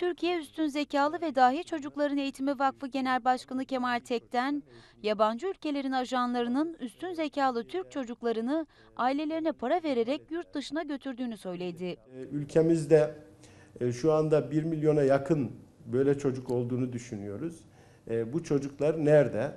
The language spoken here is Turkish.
Türkiye Üstün Zekalı ve Dahi Çocukların Eğitimi Vakfı Genel Başkanı Kemal Tek'ten yabancı ülkelerin ajanlarının üstün zekalı Türk çocuklarını ailelerine para vererek yurt dışına götürdüğünü söyledi. Ee, ülkemizde e, şu anda 1 milyona yakın böyle çocuk olduğunu düşünüyoruz. Ee, bu çocuklar nerede?